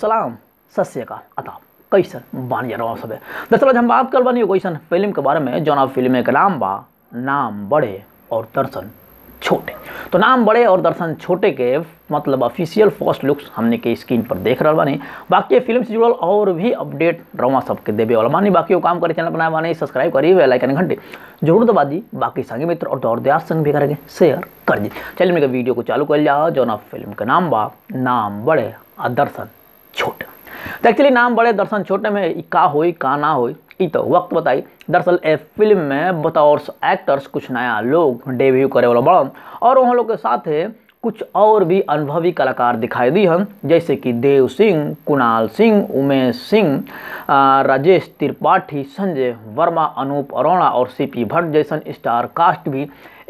सलाम सत अताब कैसन बानी रहा सब दरअसल हम बात कर बनी कैसन फिल्म के बारे में ना फिल्म के नाम बा नाम बड़े और दर्शन छोटे तो नाम बड़े और दर्शन छोटे के मतलब ऑफिशियल फर्स्ट लुक्स हमने के स्क्रीन पर देख रहा बानी बाकी फिल्म से जुड़ल और भी अपडेट रवा सबके देवे वाला बानी बाकी वो काम करे चैनल बनाए बानी सब्सक्राइब करी वे लाइकन घंटे जरूर दबा दी बाकी संगे मित्र और दौर दयास संग भी करेंगे शेयर कर दी चलिए मेरे वीडियो को चालू कर लिया जौन फिल्म का नाम बा नाम बड़े और दर्शन तो एक्चुअली नाम बड़े दर्शन छोटे में का हो का ना हो तो वक्त बताई दरअसल ए फिल्म में बतौर एक्टर्स कुछ नया लोग डेब्यू करे वाला बड़ा और वहाँ लोग के साथ कुछ और भी अनुभवी कलाकार दिखाई दी हम जैसे कि देव सिंह कुणाल सिंह उमेश सिंह राजेश त्रिपाठी संजय वर्मा अनूप अरोड़ा और सीपी भट्ट जैसन स्टार कास्ट भी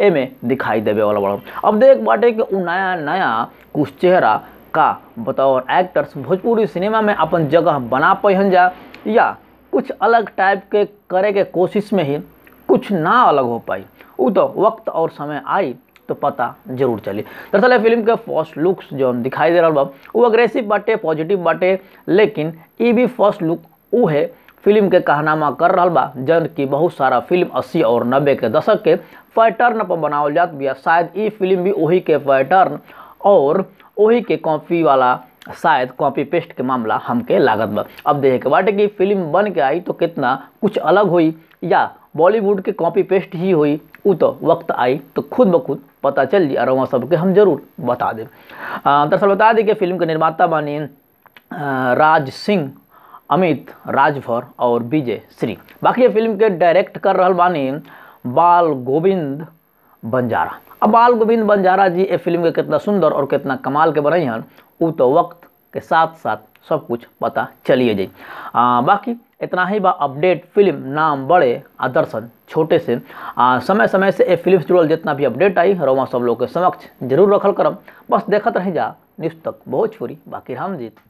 एमे दिखाई देवे वाला बड़ा अब देख बाटे कि नया नया कुछ चेहरा का बतौर एक्टर्स भोजपुरी सिनेमा में अपन जगह बना पहन जा या कुछ अलग टाइप के करे के कोशिश में ही कुछ ना अलग हो पाई वो तो वक्त और समय आई तो पता जरूर चली दरअसल फिल्म के फर्स्ट लुक्स जो दिखाई दे रहा बा वो अग्रेसिव बाटे पॉजिटिव बाटे लेकिन ये भी फर्स्ट लुक वो है फिल्म के कहनामा कर रहा बा जन की बहुत सारा फिल्म अस्सी और नब्बे के दशक के पैटर्न पर बनावल जात बिया शायद ये फिल्म भी वही के पैटर्न और वही के कॉपी वाला शायद कॉपी पेस्ट के मामला हमके लागत बा अब देखे के बाटे कि फिल्म बन के आई तो कितना कुछ अलग हुई या बॉलीवुड के कॉपी पेस्ट ही हुई उ तो वक्त आई तो खुद ब खुद पता चल जी और वहाँ सबके हम जरूर बता दें दरअसल बता दें कि फिल्म के निर्माता बानी राज सिंह अमित राजभर और विजय श्री बाकी फिल्म के डायरेक्ट कर रहा बानी बाल गोविंद बंजारा अब बाल गोविंद बंजारा जी ये फिल्म के कितना सुंदर और कितना कमाल के बनाई हन वो तो वक्त के साथ साथ सब कुछ पता चलिए जी आ, बाकी इतना ही बा अपडेट फिल्म नाम बड़े आ दर्शन छोटे से आ, समय समय से ये फिल्म जुड़ल जितना भी अपडेट आई रोमा सब लोग के समक्ष जरूर रखल करम बस देखत रह जा न्यूज़ तक बहुत छोरी बाकी हम जीत